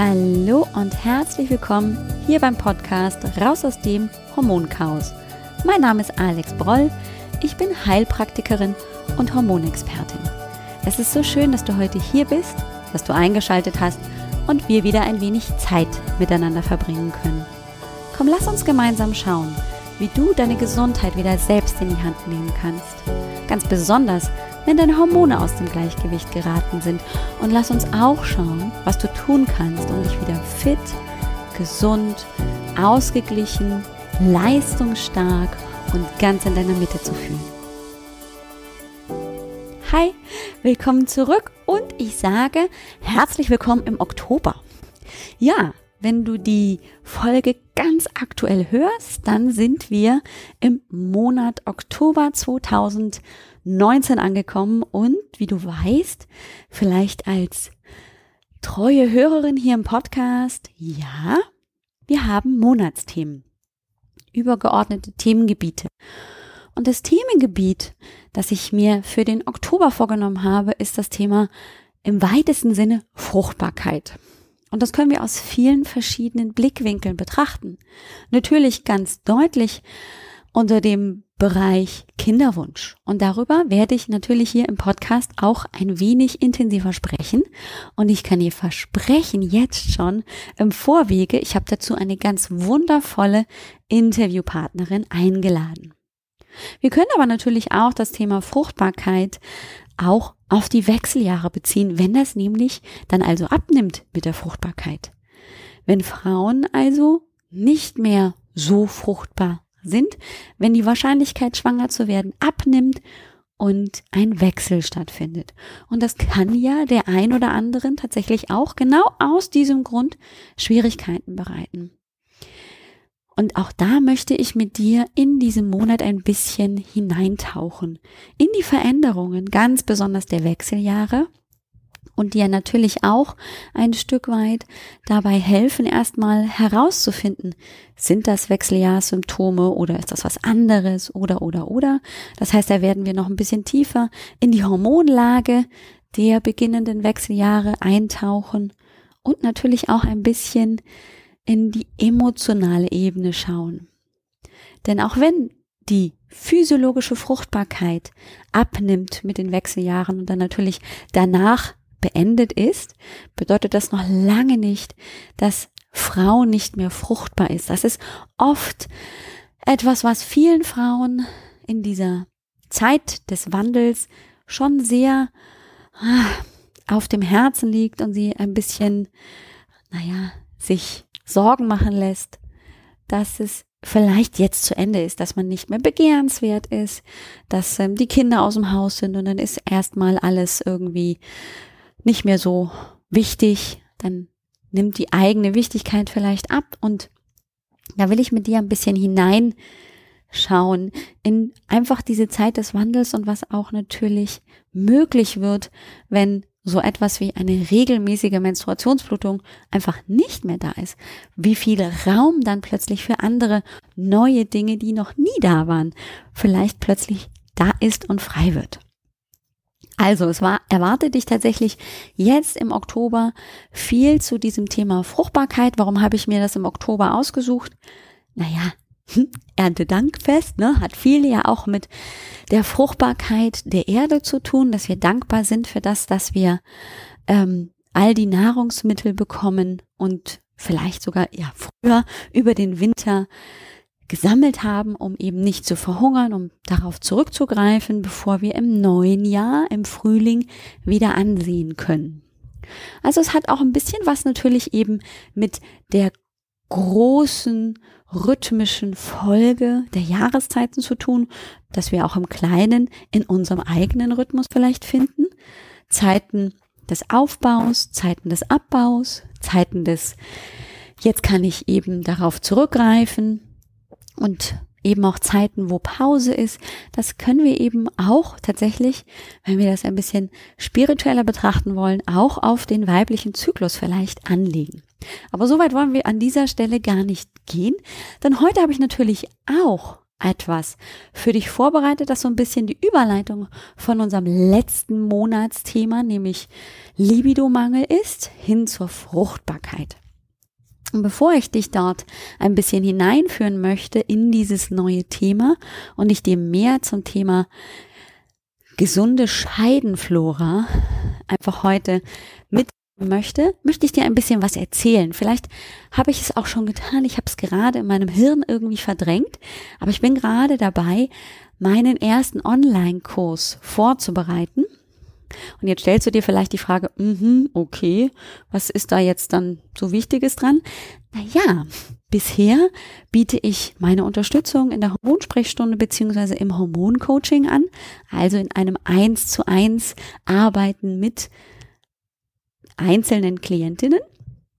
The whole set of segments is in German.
Hallo und herzlich willkommen hier beim Podcast Raus aus dem Hormonchaos. Mein Name ist Alex Broll, ich bin Heilpraktikerin und Hormonexpertin. Es ist so schön, dass du heute hier bist, dass du eingeschaltet hast und wir wieder ein wenig Zeit miteinander verbringen können. Komm, lass uns gemeinsam schauen, wie du deine Gesundheit wieder selbst in die Hand nehmen kannst. Ganz besonders, wenn deine Hormone aus dem Gleichgewicht geraten sind. Und lass uns auch schauen, was du tun kannst, um dich wieder fit, gesund, ausgeglichen, leistungsstark und ganz in deiner Mitte zu fühlen. Hi, willkommen zurück und ich sage herzlich willkommen im Oktober. Ja, wenn du die Folge ganz aktuell hörst, dann sind wir im Monat Oktober 2020. 19 angekommen und wie du weißt, vielleicht als treue Hörerin hier im Podcast, ja, wir haben Monatsthemen, übergeordnete Themengebiete. Und das Themengebiet, das ich mir für den Oktober vorgenommen habe, ist das Thema im weitesten Sinne Fruchtbarkeit. Und das können wir aus vielen verschiedenen Blickwinkeln betrachten. Natürlich ganz deutlich unter dem Bereich Kinderwunsch. Und darüber werde ich natürlich hier im Podcast auch ein wenig intensiver sprechen. Und ich kann dir versprechen, jetzt schon im Vorwege, ich habe dazu eine ganz wundervolle Interviewpartnerin eingeladen. Wir können aber natürlich auch das Thema Fruchtbarkeit auch auf die Wechseljahre beziehen, wenn das nämlich dann also abnimmt mit der Fruchtbarkeit. Wenn Frauen also nicht mehr so fruchtbar sind, wenn die Wahrscheinlichkeit, schwanger zu werden, abnimmt und ein Wechsel stattfindet. Und das kann ja der ein oder anderen tatsächlich auch genau aus diesem Grund Schwierigkeiten bereiten. Und auch da möchte ich mit dir in diesem Monat ein bisschen hineintauchen. In die Veränderungen, ganz besonders der Wechseljahre und dir natürlich auch ein Stück weit dabei helfen, erstmal herauszufinden, sind das Wechseljahrssymptome oder ist das was anderes oder oder oder. Das heißt, da werden wir noch ein bisschen tiefer in die Hormonlage der beginnenden Wechseljahre eintauchen und natürlich auch ein bisschen in die emotionale Ebene schauen. Denn auch wenn die physiologische Fruchtbarkeit abnimmt mit den Wechseljahren und dann natürlich danach beendet ist, bedeutet das noch lange nicht, dass Frau nicht mehr fruchtbar ist. Das ist oft etwas, was vielen Frauen in dieser Zeit des Wandels schon sehr ah, auf dem Herzen liegt und sie ein bisschen, naja, sich Sorgen machen lässt, dass es vielleicht jetzt zu Ende ist, dass man nicht mehr begehrenswert ist, dass ähm, die Kinder aus dem Haus sind und dann ist erstmal alles irgendwie nicht mehr so wichtig, dann nimmt die eigene Wichtigkeit vielleicht ab und da will ich mit dir ein bisschen hineinschauen in einfach diese Zeit des Wandels und was auch natürlich möglich wird, wenn so etwas wie eine regelmäßige Menstruationsflutung einfach nicht mehr da ist. Wie viel Raum dann plötzlich für andere neue Dinge, die noch nie da waren, vielleicht plötzlich da ist und frei wird. Also, es war, erwartet dich tatsächlich jetzt im Oktober viel zu diesem Thema Fruchtbarkeit. Warum habe ich mir das im Oktober ausgesucht? Naja, Erntedankfest, ne, hat viel ja auch mit der Fruchtbarkeit der Erde zu tun, dass wir dankbar sind für das, dass wir ähm, all die Nahrungsmittel bekommen und vielleicht sogar ja früher über den Winter gesammelt haben, um eben nicht zu verhungern, um darauf zurückzugreifen, bevor wir im neuen Jahr, im Frühling wieder ansehen können. Also es hat auch ein bisschen was natürlich eben mit der großen rhythmischen Folge der Jahreszeiten zu tun, dass wir auch im Kleinen in unserem eigenen Rhythmus vielleicht finden. Zeiten des Aufbaus, Zeiten des Abbaus, Zeiten des Jetzt kann ich eben darauf zurückgreifen, und eben auch Zeiten, wo Pause ist. Das können wir eben auch tatsächlich, wenn wir das ein bisschen spiritueller betrachten wollen, auch auf den weiblichen Zyklus vielleicht anlegen. Aber soweit wollen wir an dieser Stelle gar nicht gehen, denn heute habe ich natürlich auch etwas für dich vorbereitet, das so ein bisschen die Überleitung von unserem letzten Monatsthema, nämlich Libidomangel ist, hin zur Fruchtbarkeit. Und bevor ich dich dort ein bisschen hineinführen möchte in dieses neue Thema und ich dir mehr zum Thema gesunde Scheidenflora einfach heute mitgeben möchte, möchte ich dir ein bisschen was erzählen. Vielleicht habe ich es auch schon getan, ich habe es gerade in meinem Hirn irgendwie verdrängt, aber ich bin gerade dabei, meinen ersten Online-Kurs vorzubereiten. Und jetzt stellst du dir vielleicht die Frage, mhm, okay, was ist da jetzt dann so Wichtiges dran? Naja, bisher biete ich meine Unterstützung in der Hormonsprechstunde beziehungsweise im Hormoncoaching an, also in einem eins zu eins Arbeiten mit einzelnen Klientinnen.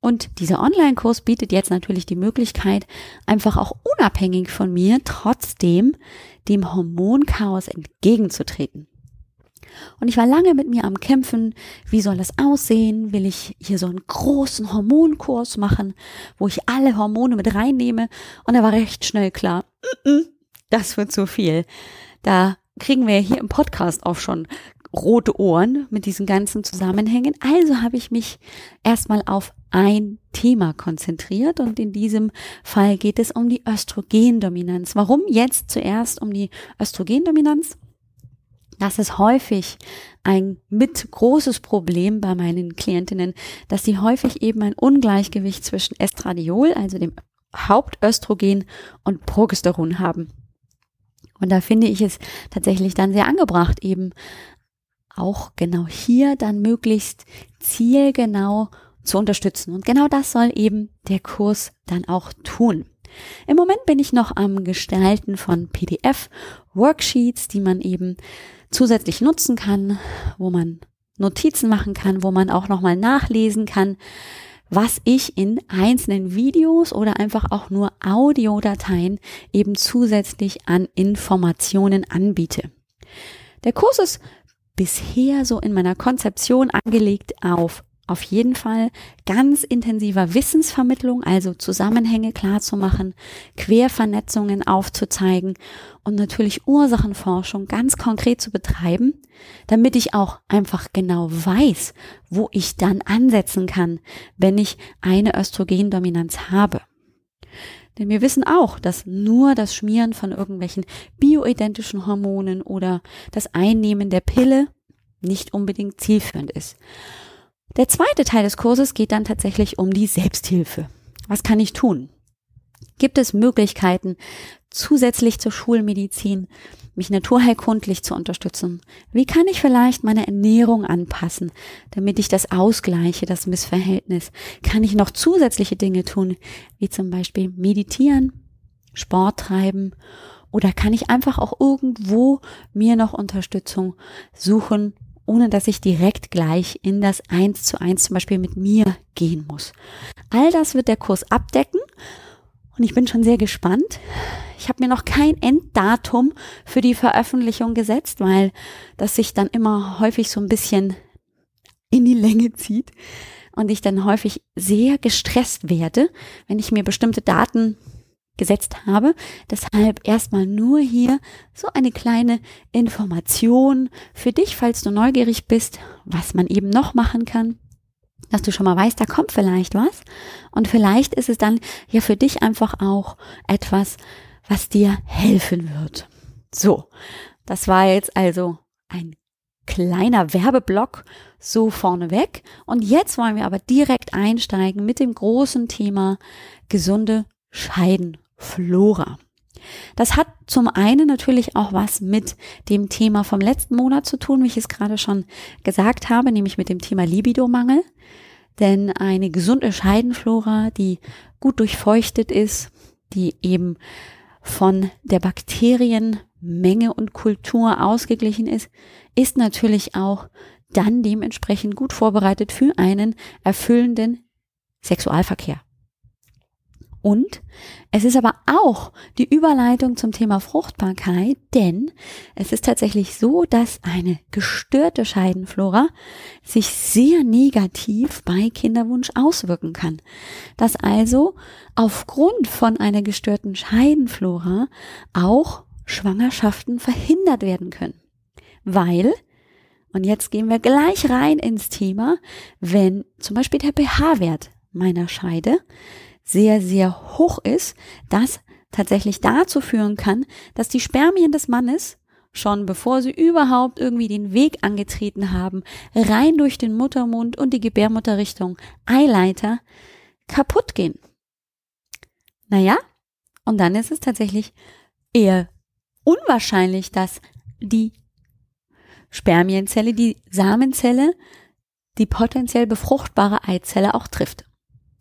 Und dieser Online-Kurs bietet jetzt natürlich die Möglichkeit, einfach auch unabhängig von mir trotzdem dem Hormonchaos entgegenzutreten. Und ich war lange mit mir am Kämpfen, wie soll das aussehen? Will ich hier so einen großen Hormonkurs machen, wo ich alle Hormone mit reinnehme? Und da war recht schnell klar, das wird zu viel. Da kriegen wir hier im Podcast auch schon rote Ohren mit diesen ganzen Zusammenhängen. Also habe ich mich erstmal auf ein Thema konzentriert und in diesem Fall geht es um die Östrogendominanz. Warum jetzt zuerst um die Östrogendominanz? Das ist häufig ein mit großes Problem bei meinen Klientinnen, dass sie häufig eben ein Ungleichgewicht zwischen Estradiol, also dem Hauptöstrogen und Progesteron haben. Und da finde ich es tatsächlich dann sehr angebracht, eben auch genau hier dann möglichst zielgenau zu unterstützen. Und genau das soll eben der Kurs dann auch tun. Im Moment bin ich noch am Gestalten von PDF-Worksheets, die man eben zusätzlich nutzen kann, wo man Notizen machen kann, wo man auch nochmal nachlesen kann, was ich in einzelnen Videos oder einfach auch nur Audiodateien eben zusätzlich an Informationen anbiete. Der Kurs ist bisher so in meiner Konzeption angelegt auf auf jeden Fall ganz intensiver Wissensvermittlung, also Zusammenhänge klarzumachen, Quervernetzungen aufzuzeigen und natürlich Ursachenforschung ganz konkret zu betreiben, damit ich auch einfach genau weiß, wo ich dann ansetzen kann, wenn ich eine Östrogendominanz habe. Denn wir wissen auch, dass nur das Schmieren von irgendwelchen bioidentischen Hormonen oder das Einnehmen der Pille nicht unbedingt zielführend ist. Der zweite Teil des Kurses geht dann tatsächlich um die Selbsthilfe. Was kann ich tun? Gibt es Möglichkeiten, zusätzlich zur Schulmedizin, mich naturheilkundlich zu unterstützen? Wie kann ich vielleicht meine Ernährung anpassen, damit ich das ausgleiche, das Missverhältnis? Kann ich noch zusätzliche Dinge tun, wie zum Beispiel meditieren, Sport treiben? Oder kann ich einfach auch irgendwo mir noch Unterstützung suchen, ohne dass ich direkt gleich in das Eins zu Eins zum Beispiel mit mir gehen muss. All das wird der Kurs abdecken und ich bin schon sehr gespannt. Ich habe mir noch kein Enddatum für die Veröffentlichung gesetzt, weil das sich dann immer häufig so ein bisschen in die Länge zieht und ich dann häufig sehr gestresst werde, wenn ich mir bestimmte Daten gesetzt habe. Deshalb erstmal nur hier so eine kleine Information für dich, falls du neugierig bist, was man eben noch machen kann dass du schon mal weißt, da kommt vielleicht was. Und vielleicht ist es dann ja für dich einfach auch etwas, was dir helfen wird. So, das war jetzt also ein kleiner Werbeblock so vorneweg. Und jetzt wollen wir aber direkt einsteigen mit dem großen Thema gesunde Scheiden Flora. Das hat zum einen natürlich auch was mit dem Thema vom letzten Monat zu tun, wie ich es gerade schon gesagt habe, nämlich mit dem Thema Libidomangel. Denn eine gesunde Scheidenflora, die gut durchfeuchtet ist, die eben von der Bakterienmenge und Kultur ausgeglichen ist, ist natürlich auch dann dementsprechend gut vorbereitet für einen erfüllenden Sexualverkehr. Und es ist aber auch die Überleitung zum Thema Fruchtbarkeit, denn es ist tatsächlich so, dass eine gestörte Scheidenflora sich sehr negativ bei Kinderwunsch auswirken kann. Dass also aufgrund von einer gestörten Scheidenflora auch Schwangerschaften verhindert werden können. Weil und jetzt gehen wir gleich rein ins Thema, wenn zum Beispiel der pH-Wert meiner Scheide sehr, sehr hoch ist, das tatsächlich dazu führen kann, dass die Spermien des Mannes schon bevor sie überhaupt irgendwie den Weg angetreten haben, rein durch den Muttermund und die Gebärmutterrichtung Eileiter kaputt gehen. Naja, und dann ist es tatsächlich eher unwahrscheinlich, dass die Spermienzelle, die Samenzelle, die potenziell befruchtbare Eizelle auch trifft.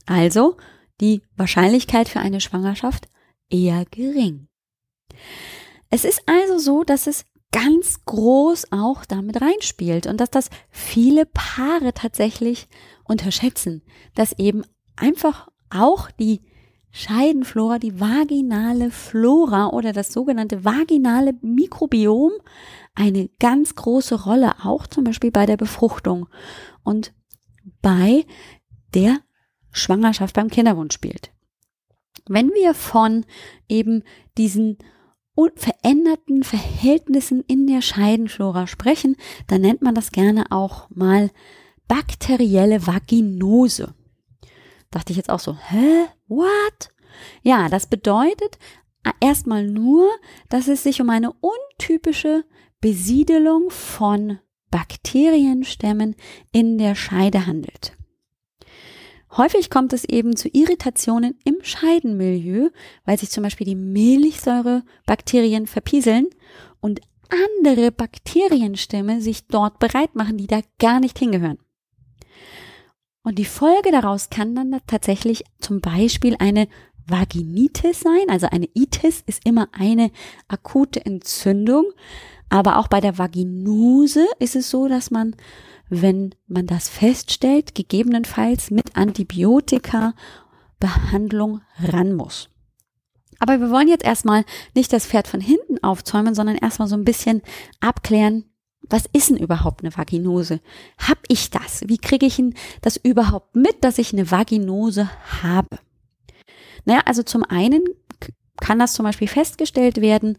Also die Wahrscheinlichkeit für eine Schwangerschaft eher gering. Es ist also so, dass es ganz groß auch damit reinspielt und dass das viele Paare tatsächlich unterschätzen, dass eben einfach auch die Scheidenflora, die vaginale Flora oder das sogenannte vaginale Mikrobiom eine ganz große Rolle auch zum Beispiel bei der Befruchtung und bei der Schwangerschaft beim Kinderwunsch spielt. Wenn wir von eben diesen veränderten Verhältnissen in der Scheidenflora sprechen, dann nennt man das gerne auch mal bakterielle Vaginose. Dachte ich jetzt auch so, hä? What? Ja, das bedeutet äh, erstmal nur, dass es sich um eine untypische Besiedelung von Bakterienstämmen in der Scheide handelt. Häufig kommt es eben zu Irritationen im Scheidenmilieu, weil sich zum Beispiel die Milchsäurebakterien verpieseln und andere Bakterienstämme sich dort bereit machen, die da gar nicht hingehören. Und die Folge daraus kann dann tatsächlich zum Beispiel eine Vaginitis sein. Also eine Itis ist immer eine akute Entzündung. Aber auch bei der Vaginose ist es so, dass man wenn man das feststellt, gegebenenfalls mit Antibiotika Behandlung ran muss. Aber wir wollen jetzt erstmal nicht das Pferd von hinten aufzäumen, sondern erstmal so ein bisschen abklären, was ist denn überhaupt eine Vaginose? Hab ich das? Wie kriege ich denn das überhaupt mit, dass ich eine Vaginose habe? Naja, also zum einen kann das zum Beispiel festgestellt werden,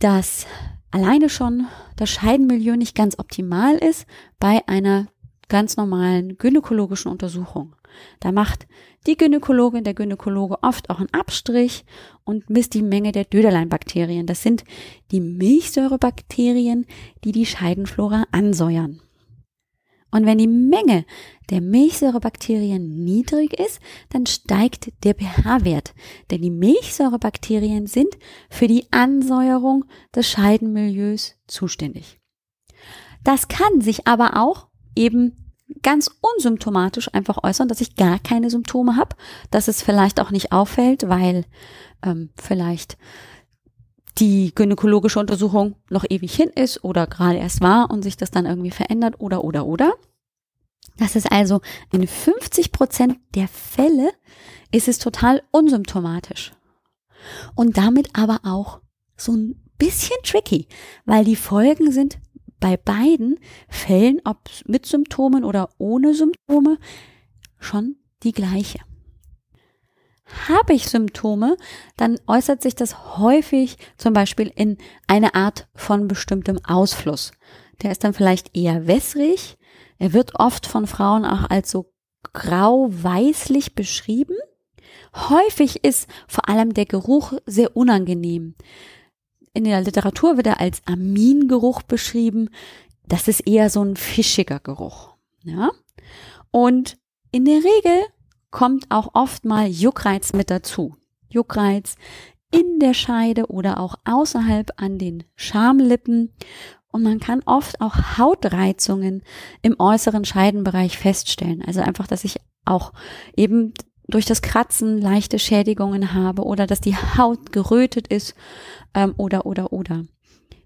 dass alleine schon das Scheidenmilieu nicht ganz optimal ist bei einer ganz normalen gynäkologischen Untersuchung. Da macht die Gynäkologin, der Gynäkologe oft auch einen Abstrich und misst die Menge der Döderleinbakterien. Das sind die Milchsäurebakterien, die die Scheidenflora ansäuern. Und wenn die Menge der Milchsäurebakterien niedrig ist, dann steigt der pH-Wert. Denn die Milchsäurebakterien sind für die Ansäuerung des Scheidenmilieus zuständig. Das kann sich aber auch eben ganz unsymptomatisch einfach äußern, dass ich gar keine Symptome habe, dass es vielleicht auch nicht auffällt, weil ähm, vielleicht die gynäkologische Untersuchung noch ewig hin ist oder gerade erst war und sich das dann irgendwie verändert oder oder oder. Das ist also in 50 Prozent der Fälle ist es total unsymptomatisch und damit aber auch so ein bisschen tricky, weil die Folgen sind bei beiden Fällen, ob mit Symptomen oder ohne Symptome, schon die gleiche. Habe ich Symptome, dann äußert sich das häufig zum Beispiel in einer Art von bestimmtem Ausfluss. Der ist dann vielleicht eher wässrig. Er wird oft von Frauen auch als so grau-weißlich beschrieben. Häufig ist vor allem der Geruch sehr unangenehm. In der Literatur wird er als Amingeruch beschrieben. Das ist eher so ein fischiger Geruch. Ja? Und in der Regel kommt auch oft mal Juckreiz mit dazu. Juckreiz in der Scheide oder auch außerhalb an den Schamlippen. Und man kann oft auch Hautreizungen im äußeren Scheidenbereich feststellen. Also einfach, dass ich auch eben durch das Kratzen leichte Schädigungen habe oder dass die Haut gerötet ist ähm, oder oder oder.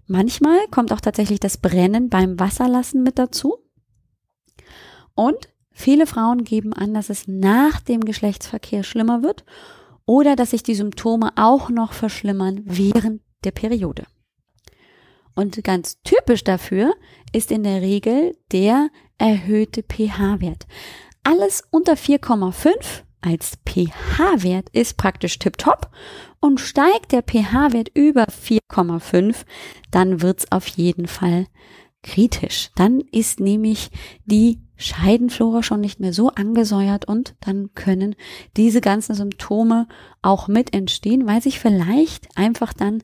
Manchmal kommt auch tatsächlich das Brennen beim Wasserlassen mit dazu. Und Viele Frauen geben an, dass es nach dem Geschlechtsverkehr schlimmer wird oder dass sich die Symptome auch noch verschlimmern während der Periode. Und ganz typisch dafür ist in der Regel der erhöhte pH-Wert. Alles unter 4,5 als pH-Wert ist praktisch tipptopp und steigt der pH-Wert über 4,5, dann wird es auf jeden Fall kritisch. Dann ist nämlich die Scheidenflora schon nicht mehr so angesäuert und dann können diese ganzen Symptome auch mit entstehen, weil sich vielleicht einfach dann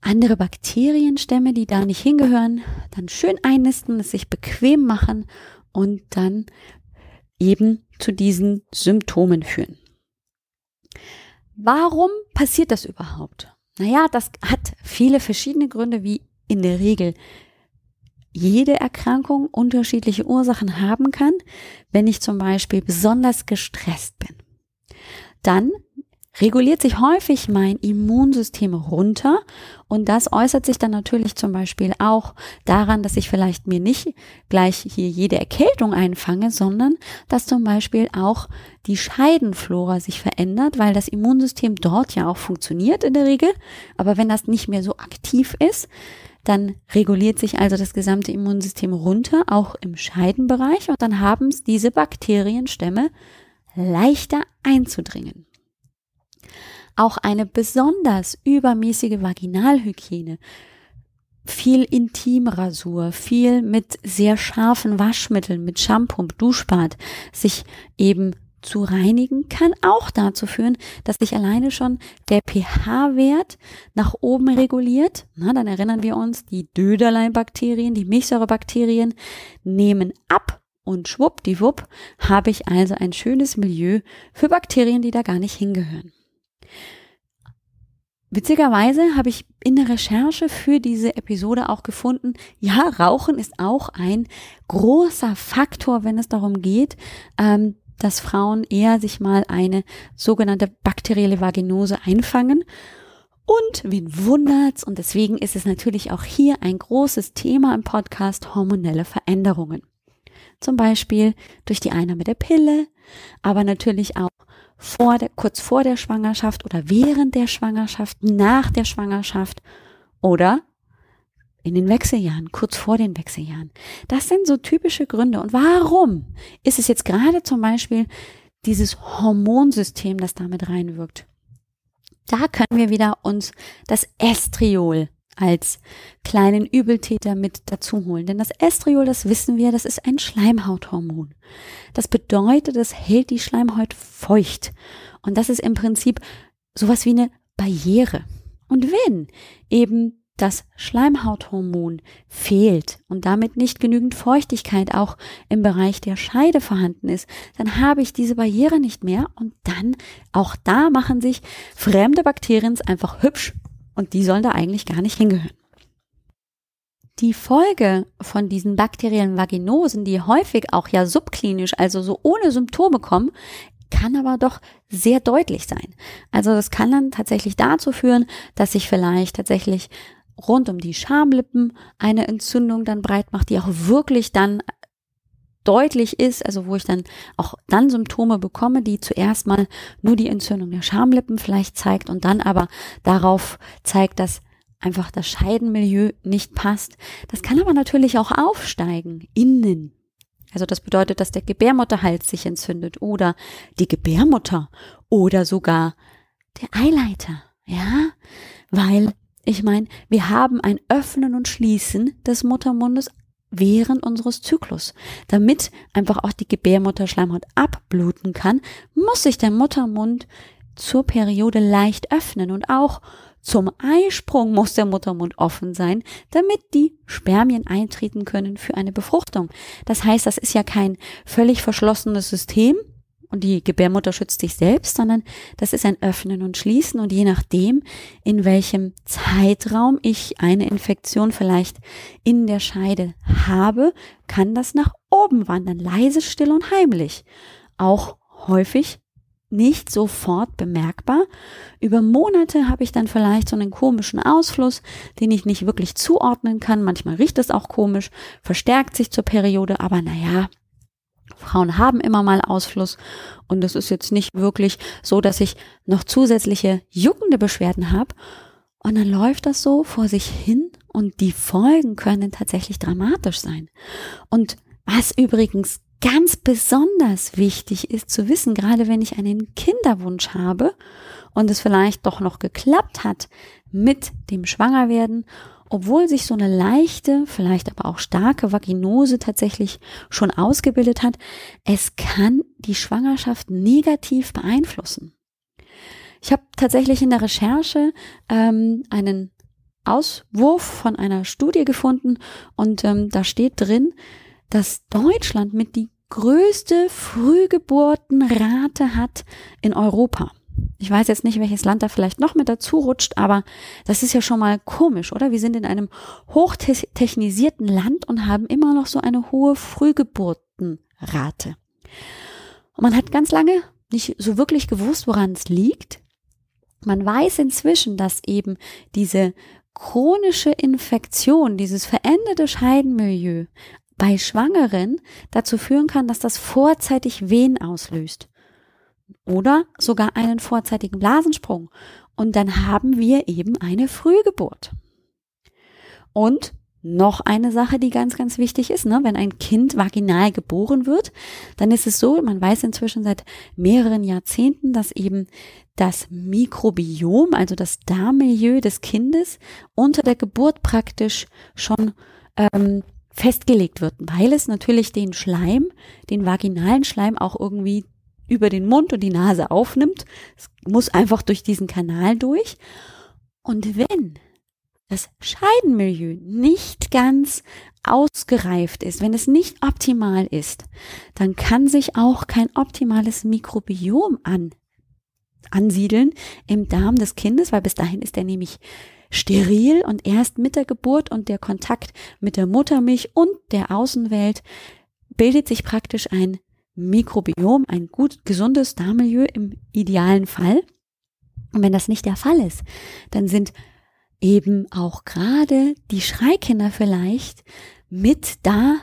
andere Bakterienstämme, die da nicht hingehören, dann schön einnisten, es sich bequem machen und dann eben zu diesen Symptomen führen. Warum passiert das überhaupt? Naja, das hat viele verschiedene Gründe, wie in der Regel jede Erkrankung unterschiedliche Ursachen haben kann, wenn ich zum Beispiel besonders gestresst bin. Dann reguliert sich häufig mein Immunsystem runter und das äußert sich dann natürlich zum Beispiel auch daran, dass ich vielleicht mir nicht gleich hier jede Erkältung einfange, sondern dass zum Beispiel auch die Scheidenflora sich verändert, weil das Immunsystem dort ja auch funktioniert in der Regel, aber wenn das nicht mehr so aktiv ist, dann reguliert sich also das gesamte Immunsystem runter, auch im Scheidenbereich, und dann haben es diese Bakterienstämme leichter einzudringen. Auch eine besonders übermäßige Vaginalhygiene, viel Intimrasur, viel mit sehr scharfen Waschmitteln, mit Shampoo, Duschbad, sich eben zu reinigen, kann auch dazu führen, dass sich alleine schon der pH-Wert nach oben reguliert. Na, dann erinnern wir uns, die Döderleinbakterien, die Milchsäurebakterien nehmen ab und schwuppdiwupp habe ich also ein schönes Milieu für Bakterien, die da gar nicht hingehören. Witzigerweise habe ich in der Recherche für diese Episode auch gefunden, ja, Rauchen ist auch ein großer Faktor, wenn es darum geht, ähm, dass Frauen eher sich mal eine sogenannte bakterielle Vaginose einfangen. Und wen wundert's? Und deswegen ist es natürlich auch hier ein großes Thema im Podcast hormonelle Veränderungen. Zum Beispiel durch die Einnahme der Pille, aber natürlich auch vor der, kurz vor der Schwangerschaft oder während der Schwangerschaft, nach der Schwangerschaft oder in den Wechseljahren, kurz vor den Wechseljahren. Das sind so typische Gründe. Und warum ist es jetzt gerade zum Beispiel dieses Hormonsystem, das damit reinwirkt? Da können wir wieder uns das Estriol als kleinen Übeltäter mit dazu holen. Denn das Estriol, das wissen wir, das ist ein Schleimhauthormon. Das bedeutet, es hält die Schleimhaut feucht. Und das ist im Prinzip sowas wie eine Barriere. Und wenn eben das Schleimhauthormon fehlt und damit nicht genügend Feuchtigkeit auch im Bereich der Scheide vorhanden ist, dann habe ich diese Barriere nicht mehr und dann auch da machen sich fremde Bakterien einfach hübsch und die sollen da eigentlich gar nicht hingehören. Die Folge von diesen bakteriellen Vaginosen, die häufig auch ja subklinisch, also so ohne Symptome kommen, kann aber doch sehr deutlich sein. Also das kann dann tatsächlich dazu führen, dass sich vielleicht tatsächlich rund um die Schamlippen eine Entzündung dann breit macht, die auch wirklich dann deutlich ist, also wo ich dann auch dann Symptome bekomme, die zuerst mal nur die Entzündung der Schamlippen vielleicht zeigt und dann aber darauf zeigt, dass einfach das Scheidenmilieu nicht passt. Das kann aber natürlich auch aufsteigen, innen. Also das bedeutet, dass der Gebärmutterhals sich entzündet oder die Gebärmutter oder sogar der Eileiter, ja? Weil ich meine, wir haben ein Öffnen und Schließen des Muttermundes während unseres Zyklus. Damit einfach auch die Gebärmutterschleimhaut abbluten kann, muss sich der Muttermund zur Periode leicht öffnen und auch zum Eisprung muss der Muttermund offen sein, damit die Spermien eintreten können für eine Befruchtung. Das heißt, das ist ja kein völlig verschlossenes System, und die Gebärmutter schützt sich selbst, sondern das ist ein Öffnen und Schließen und je nachdem, in welchem Zeitraum ich eine Infektion vielleicht in der Scheide habe, kann das nach oben wandern, leise, still und heimlich. Auch häufig nicht sofort bemerkbar. Über Monate habe ich dann vielleicht so einen komischen Ausfluss, den ich nicht wirklich zuordnen kann. Manchmal riecht es auch komisch, verstärkt sich zur Periode, aber naja, Frauen haben immer mal Ausfluss und es ist jetzt nicht wirklich so, dass ich noch zusätzliche juckende Beschwerden habe. Und dann läuft das so vor sich hin und die Folgen können tatsächlich dramatisch sein. Und was übrigens ganz besonders wichtig ist zu wissen, gerade wenn ich einen Kinderwunsch habe und es vielleicht doch noch geklappt hat mit dem Schwangerwerden obwohl sich so eine leichte, vielleicht aber auch starke Vaginose tatsächlich schon ausgebildet hat, es kann die Schwangerschaft negativ beeinflussen. Ich habe tatsächlich in der Recherche ähm, einen Auswurf von einer Studie gefunden und ähm, da steht drin, dass Deutschland mit die größte Frühgeburtenrate hat in Europa. Ich weiß jetzt nicht, welches Land da vielleicht noch mit dazu rutscht, aber das ist ja schon mal komisch, oder? Wir sind in einem hochtechnisierten Land und haben immer noch so eine hohe Frühgeburtenrate. Und man hat ganz lange nicht so wirklich gewusst, woran es liegt. Man weiß inzwischen, dass eben diese chronische Infektion, dieses veränderte Scheidenmilieu bei Schwangeren dazu führen kann, dass das vorzeitig Wehen auslöst oder sogar einen vorzeitigen Blasensprung. Und dann haben wir eben eine Frühgeburt. Und noch eine Sache, die ganz, ganz wichtig ist, ne? wenn ein Kind vaginal geboren wird, dann ist es so, man weiß inzwischen seit mehreren Jahrzehnten, dass eben das Mikrobiom, also das Darmmilieu des Kindes unter der Geburt praktisch schon ähm, festgelegt wird, weil es natürlich den Schleim, den vaginalen Schleim auch irgendwie über den Mund und die Nase aufnimmt. Es muss einfach durch diesen Kanal durch. Und wenn das Scheidenmilieu nicht ganz ausgereift ist, wenn es nicht optimal ist, dann kann sich auch kein optimales Mikrobiom an, ansiedeln im Darm des Kindes, weil bis dahin ist er nämlich steril und erst mit der Geburt und der Kontakt mit der Muttermilch und der Außenwelt bildet sich praktisch ein Mikrobiom, ein gut gesundes Darmmilieu im idealen Fall. Und wenn das nicht der Fall ist, dann sind eben auch gerade die Schreikinder vielleicht mit da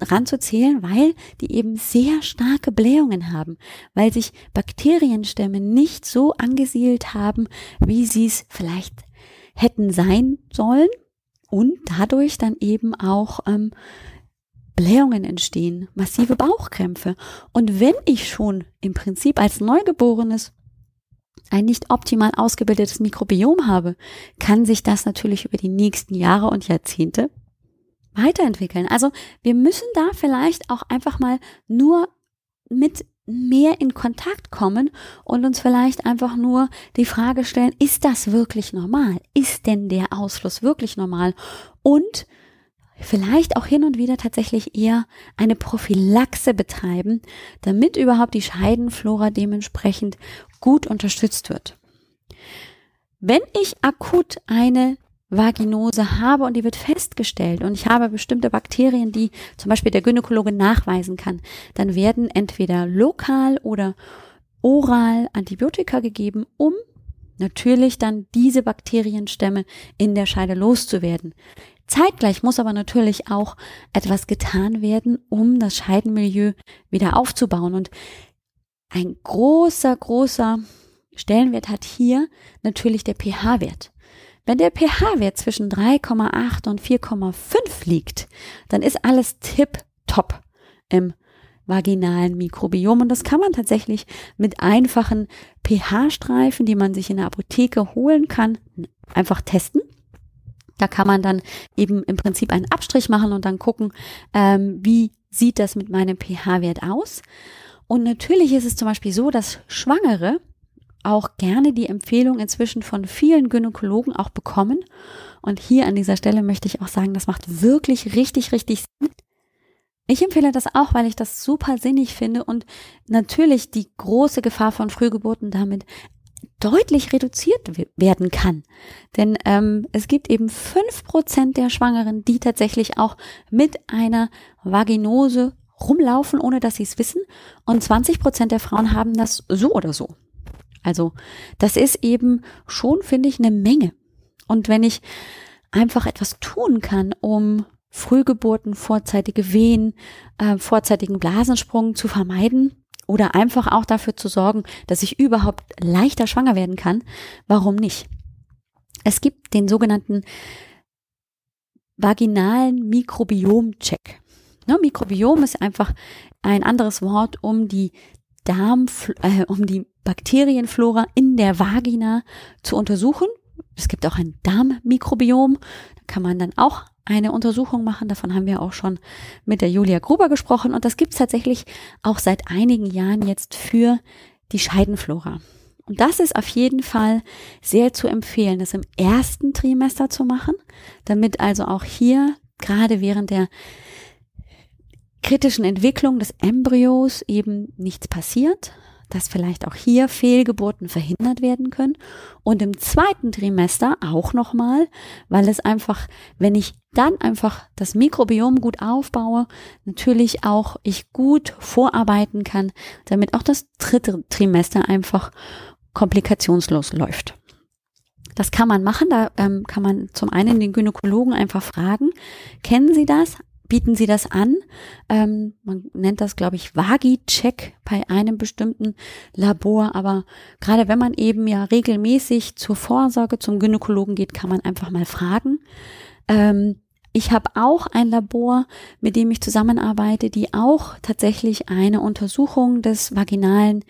ranzuzählen, weil die eben sehr starke Blähungen haben, weil sich Bakterienstämme nicht so angesiedelt haben, wie sie es vielleicht hätten sein sollen und dadurch dann eben auch ähm, Blähungen entstehen, massive Bauchkrämpfe. Und wenn ich schon im Prinzip als Neugeborenes ein nicht optimal ausgebildetes Mikrobiom habe, kann sich das natürlich über die nächsten Jahre und Jahrzehnte weiterentwickeln. Also wir müssen da vielleicht auch einfach mal nur mit mehr in Kontakt kommen und uns vielleicht einfach nur die Frage stellen, ist das wirklich normal? Ist denn der Ausfluss wirklich normal? Und vielleicht auch hin und wieder tatsächlich eher eine Prophylaxe betreiben, damit überhaupt die Scheidenflora dementsprechend gut unterstützt wird. Wenn ich akut eine Vaginose habe und die wird festgestellt und ich habe bestimmte Bakterien, die zum Beispiel der Gynäkologe nachweisen kann, dann werden entweder lokal oder oral Antibiotika gegeben, um natürlich dann diese Bakterienstämme in der Scheide loszuwerden. Zeitgleich muss aber natürlich auch etwas getan werden, um das Scheidenmilieu wieder aufzubauen. Und ein großer, großer Stellenwert hat hier natürlich der pH-Wert. Wenn der pH-Wert zwischen 3,8 und 4,5 liegt, dann ist alles tipptopp im vaginalen Mikrobiom. Und das kann man tatsächlich mit einfachen pH-Streifen, die man sich in der Apotheke holen kann, einfach testen. Da kann man dann eben im Prinzip einen Abstrich machen und dann gucken, ähm, wie sieht das mit meinem pH-Wert aus. Und natürlich ist es zum Beispiel so, dass Schwangere auch gerne die Empfehlung inzwischen von vielen Gynäkologen auch bekommen. Und hier an dieser Stelle möchte ich auch sagen, das macht wirklich richtig, richtig Sinn. Ich empfehle das auch, weil ich das super sinnig finde und natürlich die große Gefahr von Frühgeburten damit deutlich reduziert werden kann. Denn ähm, es gibt eben fünf Prozent der Schwangeren, die tatsächlich auch mit einer Vaginose rumlaufen, ohne dass sie es wissen. Und 20 Prozent der Frauen haben das so oder so. Also das ist eben schon, finde ich, eine Menge. Und wenn ich einfach etwas tun kann, um Frühgeburten, vorzeitige Wehen, äh, vorzeitigen Blasensprung zu vermeiden, oder einfach auch dafür zu sorgen, dass ich überhaupt leichter schwanger werden kann, warum nicht? Es gibt den sogenannten vaginalen Mikrobiom-Check. Ne, Mikrobiom ist einfach ein anderes Wort, um die Darm, äh, um die Bakterienflora in der Vagina zu untersuchen. Es gibt auch ein Darmmikrobiom, da kann man dann auch eine Untersuchung machen. Davon haben wir auch schon mit der Julia Gruber gesprochen. Und das gibt's tatsächlich auch seit einigen Jahren jetzt für die Scheidenflora. Und das ist auf jeden Fall sehr zu empfehlen, das im ersten Trimester zu machen, damit also auch hier gerade während der kritischen Entwicklung des Embryos eben nichts passiert, dass vielleicht auch hier Fehlgeburten verhindert werden können und im zweiten Trimester auch nochmal, weil es einfach, wenn ich dann einfach das Mikrobiom gut aufbaue, natürlich auch ich gut vorarbeiten kann, damit auch das dritte Trimester einfach komplikationslos läuft. Das kann man machen, da ähm, kann man zum einen den Gynäkologen einfach fragen, kennen Sie das? bieten sie das an. Ähm, man nennt das, glaube ich, Vagi-Check bei einem bestimmten Labor. Aber gerade wenn man eben ja regelmäßig zur Vorsorge zum Gynäkologen geht, kann man einfach mal fragen. Ähm, ich habe auch ein Labor, mit dem ich zusammenarbeite, die auch tatsächlich eine Untersuchung des vaginalen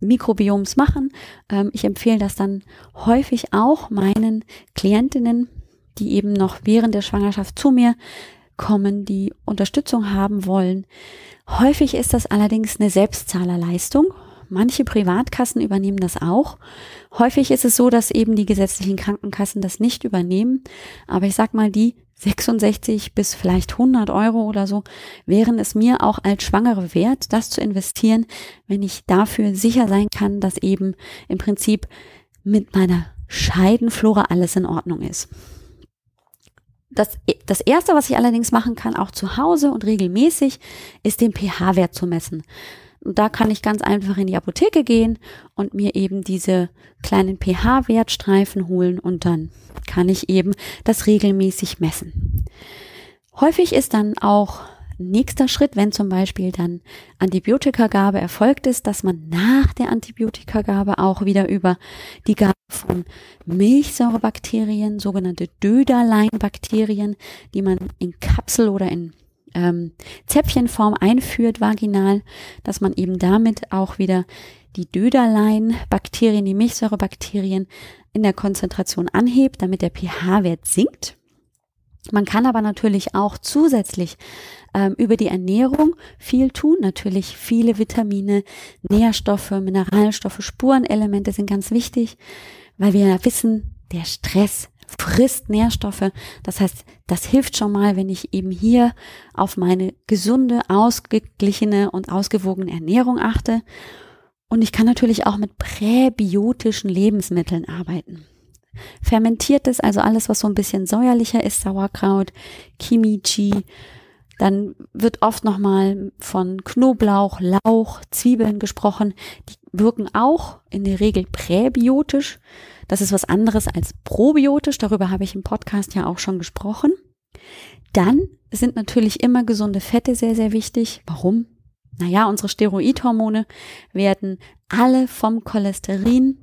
Mikrobioms machen. Ähm, ich empfehle das dann häufig auch meinen Klientinnen, die eben noch während der Schwangerschaft zu mir kommen, die Unterstützung haben wollen. Häufig ist das allerdings eine Selbstzahlerleistung. Manche Privatkassen übernehmen das auch. Häufig ist es so, dass eben die gesetzlichen Krankenkassen das nicht übernehmen. Aber ich sag mal, die 66 bis vielleicht 100 Euro oder so wären es mir auch als Schwangere wert, das zu investieren, wenn ich dafür sicher sein kann, dass eben im Prinzip mit meiner Scheidenflora alles in Ordnung ist. Das, das erste, was ich allerdings machen kann, auch zu Hause und regelmäßig, ist den pH-Wert zu messen. Und da kann ich ganz einfach in die Apotheke gehen und mir eben diese kleinen pH-Wertstreifen holen und dann kann ich eben das regelmäßig messen. Häufig ist dann auch nächster Schritt, wenn zum Beispiel dann Antibiotikagabe erfolgt ist, dass man nach der Antibiotikagabe auch wieder über die Gabe von Milchsäurebakterien, sogenannte Döderleinbakterien, die man in Kapsel oder in ähm, Zäpfchenform einführt, vaginal, dass man eben damit auch wieder die Döderleinbakterien, die Milchsäurebakterien in der Konzentration anhebt, damit der pH-Wert sinkt man kann aber natürlich auch zusätzlich ähm, über die Ernährung viel tun. Natürlich viele Vitamine, Nährstoffe, Mineralstoffe, Spurenelemente sind ganz wichtig, weil wir wissen, der Stress frisst Nährstoffe. Das heißt, das hilft schon mal, wenn ich eben hier auf meine gesunde, ausgeglichene und ausgewogene Ernährung achte. Und ich kann natürlich auch mit präbiotischen Lebensmitteln arbeiten. Fermentiertes, also alles, was so ein bisschen säuerlicher ist, Sauerkraut, Kimchi, dann wird oft nochmal von Knoblauch, Lauch, Zwiebeln gesprochen. Die wirken auch in der Regel präbiotisch. Das ist was anderes als probiotisch. Darüber habe ich im Podcast ja auch schon gesprochen. Dann sind natürlich immer gesunde Fette sehr, sehr wichtig. Warum? Naja, unsere Steroidhormone werden alle vom Cholesterin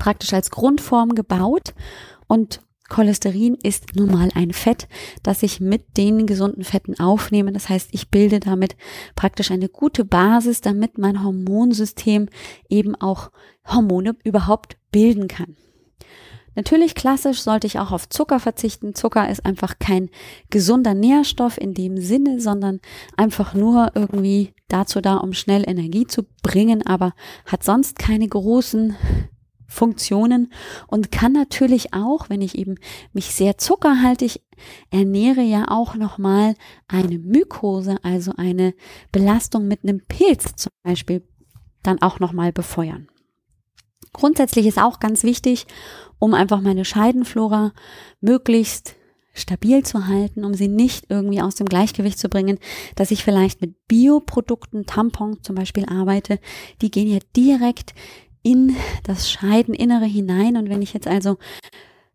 praktisch als Grundform gebaut und Cholesterin ist nun mal ein Fett, das ich mit den gesunden Fetten aufnehme. Das heißt, ich bilde damit praktisch eine gute Basis, damit mein Hormonsystem eben auch Hormone überhaupt bilden kann. Natürlich klassisch sollte ich auch auf Zucker verzichten. Zucker ist einfach kein gesunder Nährstoff in dem Sinne, sondern einfach nur irgendwie dazu da, um schnell Energie zu bringen, aber hat sonst keine großen Funktionen und kann natürlich auch, wenn ich eben mich sehr zuckerhaltig ernähre, ja auch nochmal eine Mykose, also eine Belastung mit einem Pilz zum Beispiel, dann auch nochmal befeuern. Grundsätzlich ist auch ganz wichtig, um einfach meine Scheidenflora möglichst stabil zu halten, um sie nicht irgendwie aus dem Gleichgewicht zu bringen, dass ich vielleicht mit Bioprodukten, Tampons zum Beispiel arbeite. Die gehen ja direkt in das Scheideninnere hinein. Und wenn ich jetzt also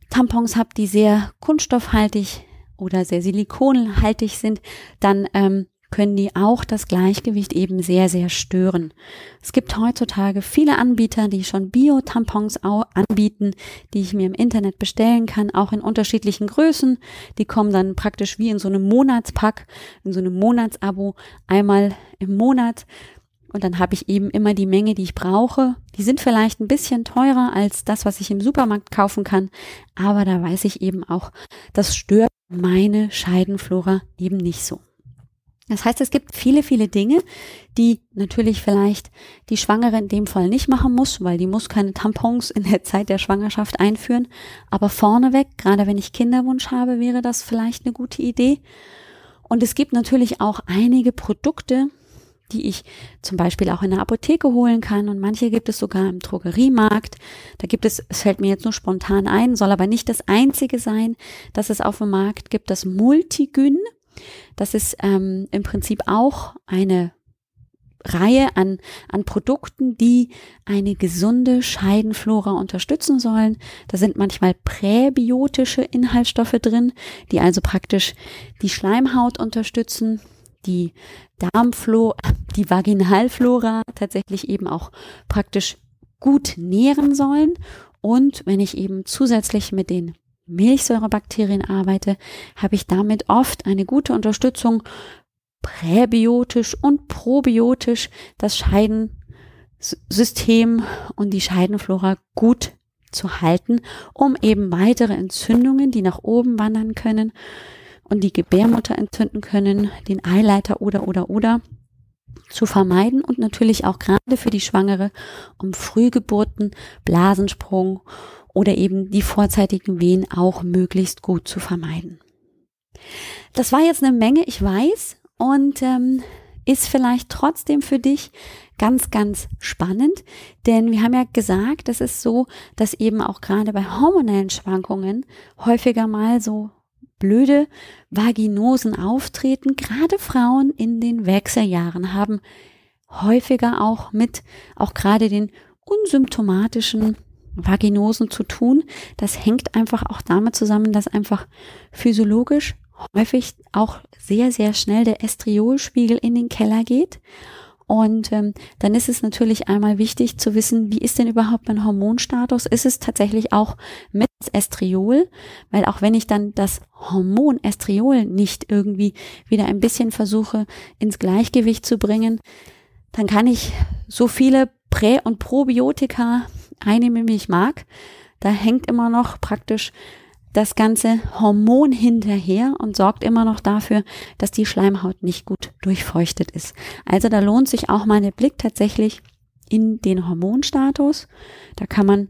Tampons habe, die sehr kunststoffhaltig oder sehr silikonhaltig sind, dann ähm, können die auch das Gleichgewicht eben sehr, sehr stören. Es gibt heutzutage viele Anbieter, die schon Bio-Tampons anbieten, die ich mir im Internet bestellen kann, auch in unterschiedlichen Größen. Die kommen dann praktisch wie in so einem Monatspack, in so einem Monatsabo einmal im Monat und dann habe ich eben immer die Menge, die ich brauche. Die sind vielleicht ein bisschen teurer als das, was ich im Supermarkt kaufen kann. Aber da weiß ich eben auch, das stört meine Scheidenflora eben nicht so. Das heißt, es gibt viele, viele Dinge, die natürlich vielleicht die Schwangere in dem Fall nicht machen muss, weil die muss keine Tampons in der Zeit der Schwangerschaft einführen. Aber vorneweg, gerade wenn ich Kinderwunsch habe, wäre das vielleicht eine gute Idee. Und es gibt natürlich auch einige Produkte, die ich zum Beispiel auch in der Apotheke holen kann. Und manche gibt es sogar im Drogeriemarkt. Da gibt es, es fällt mir jetzt nur spontan ein, soll aber nicht das einzige sein, dass es auf dem Markt gibt, das Multigyn. Das ist ähm, im Prinzip auch eine Reihe an, an Produkten, die eine gesunde Scheidenflora unterstützen sollen. Da sind manchmal präbiotische Inhaltsstoffe drin, die also praktisch die Schleimhaut unterstützen die Darmflora, die Vaginalflora tatsächlich eben auch praktisch gut nähren sollen. Und wenn ich eben zusätzlich mit den Milchsäurebakterien arbeite, habe ich damit oft eine gute Unterstützung, präbiotisch und probiotisch das Scheidensystem und die Scheidenflora gut zu halten, um eben weitere Entzündungen, die nach oben wandern können, und die Gebärmutter entzünden können, den Eileiter oder oder oder zu vermeiden und natürlich auch gerade für die Schwangere, um Frühgeburten, Blasensprung oder eben die vorzeitigen Wehen auch möglichst gut zu vermeiden. Das war jetzt eine Menge, ich weiß, und ähm, ist vielleicht trotzdem für dich ganz, ganz spannend, denn wir haben ja gesagt, es ist so, dass eben auch gerade bei hormonellen Schwankungen häufiger mal so blöde Vaginosen auftreten. Gerade Frauen in den Wechseljahren haben häufiger auch mit, auch gerade den unsymptomatischen Vaginosen zu tun. Das hängt einfach auch damit zusammen, dass einfach physiologisch häufig auch sehr, sehr schnell der Estriolspiegel in den Keller geht und ähm, dann ist es natürlich einmal wichtig zu wissen, wie ist denn überhaupt mein Hormonstatus? Ist es tatsächlich auch mit Estriol? Weil auch wenn ich dann das Hormon Estriol nicht irgendwie wieder ein bisschen versuche ins Gleichgewicht zu bringen, dann kann ich so viele Prä- und Probiotika einnehmen, wie ich mag. Da hängt immer noch praktisch das ganze Hormon hinterher und sorgt immer noch dafür, dass die Schleimhaut nicht gut durchfeuchtet ist. Also da lohnt sich auch mal der Blick tatsächlich in den Hormonstatus. Da kann man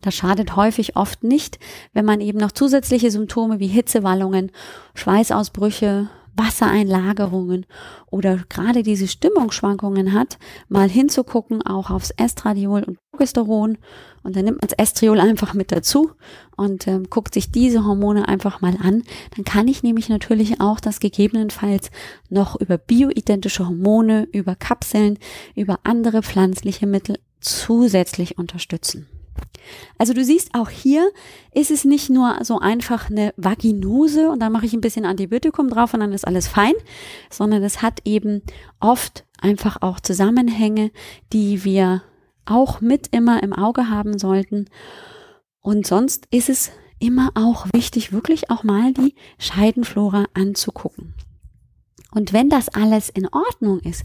das schadet häufig oft nicht, wenn man eben noch zusätzliche Symptome wie Hitzewallungen, Schweißausbrüche, Wassereinlagerungen oder gerade diese Stimmungsschwankungen hat, mal hinzugucken, auch aufs Estradiol und Progesteron. Und dann nimmt man das Estriol einfach mit dazu und ähm, guckt sich diese Hormone einfach mal an. Dann kann ich nämlich natürlich auch das gegebenenfalls noch über bioidentische Hormone, über Kapseln, über andere pflanzliche Mittel zusätzlich unterstützen. Also du siehst, auch hier ist es nicht nur so einfach eine Vaginose und dann mache ich ein bisschen Antibiotikum drauf und dann ist alles fein, sondern es hat eben oft einfach auch Zusammenhänge, die wir auch mit immer im Auge haben sollten. Und sonst ist es immer auch wichtig, wirklich auch mal die Scheidenflora anzugucken. Und wenn das alles in Ordnung ist,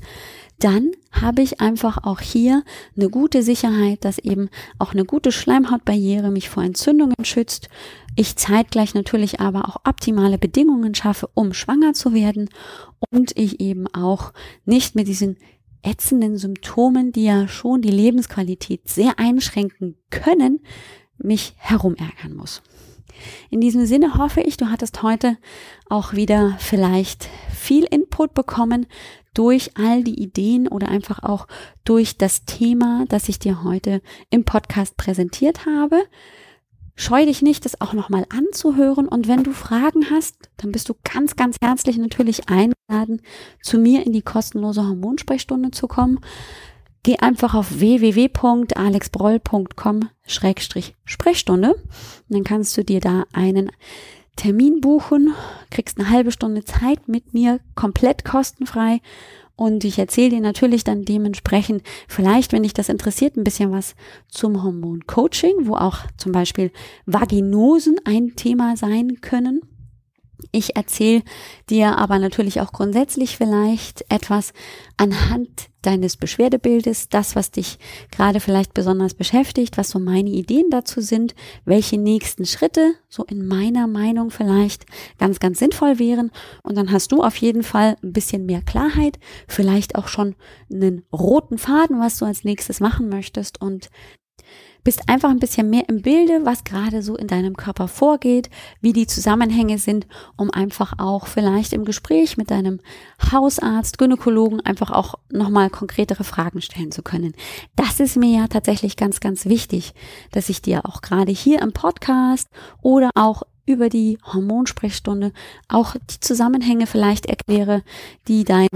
dann habe ich einfach auch hier eine gute Sicherheit, dass eben auch eine gute Schleimhautbarriere mich vor Entzündungen schützt. Ich zeitgleich natürlich aber auch optimale Bedingungen schaffe, um schwanger zu werden und ich eben auch nicht mit diesen ätzenden Symptomen, die ja schon die Lebensqualität sehr einschränken können, mich herumärgern muss. In diesem Sinne hoffe ich, du hattest heute auch wieder vielleicht viel Input bekommen durch all die Ideen oder einfach auch durch das Thema, das ich dir heute im Podcast präsentiert habe. Scheu dich nicht, das auch nochmal anzuhören. Und wenn du Fragen hast, dann bist du ganz, ganz herzlich natürlich eingeladen, zu mir in die kostenlose Hormonsprechstunde zu kommen geh einfach auf www.alexbroll.com-sprechstunde. Dann kannst du dir da einen Termin buchen, kriegst eine halbe Stunde Zeit mit mir, komplett kostenfrei. Und ich erzähle dir natürlich dann dementsprechend, vielleicht, wenn dich das interessiert, ein bisschen was zum Hormon-Coaching, wo auch zum Beispiel Vaginosen ein Thema sein können. Ich erzähle dir aber natürlich auch grundsätzlich vielleicht etwas anhand deines Beschwerdebildes, das, was dich gerade vielleicht besonders beschäftigt, was so meine Ideen dazu sind, welche nächsten Schritte so in meiner Meinung vielleicht ganz, ganz sinnvoll wären. Und dann hast du auf jeden Fall ein bisschen mehr Klarheit, vielleicht auch schon einen roten Faden, was du als nächstes machen möchtest. Und bist einfach ein bisschen mehr im Bilde, was gerade so in deinem Körper vorgeht, wie die Zusammenhänge sind, um einfach auch vielleicht im Gespräch mit deinem Hausarzt, Gynäkologen einfach auch nochmal konkretere Fragen stellen zu können. Das ist mir ja tatsächlich ganz, ganz wichtig, dass ich dir auch gerade hier im Podcast oder auch über die Hormonsprechstunde auch die Zusammenhänge vielleicht erkläre, die dein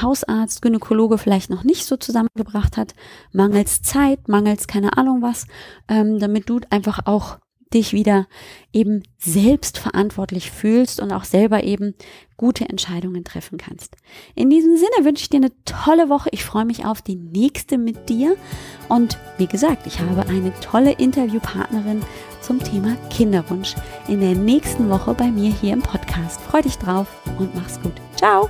Hausarzt, Gynäkologe vielleicht noch nicht so zusammengebracht hat, mangels Zeit, mangels keine Ahnung was, ähm, damit du einfach auch dich wieder eben selbst verantwortlich fühlst und auch selber eben gute Entscheidungen treffen kannst. In diesem Sinne wünsche ich dir eine tolle Woche. Ich freue mich auf die nächste mit dir. Und wie gesagt, ich habe eine tolle Interviewpartnerin zum Thema Kinderwunsch in der nächsten Woche bei mir hier im Podcast. Freu dich drauf und mach's gut. Ciao!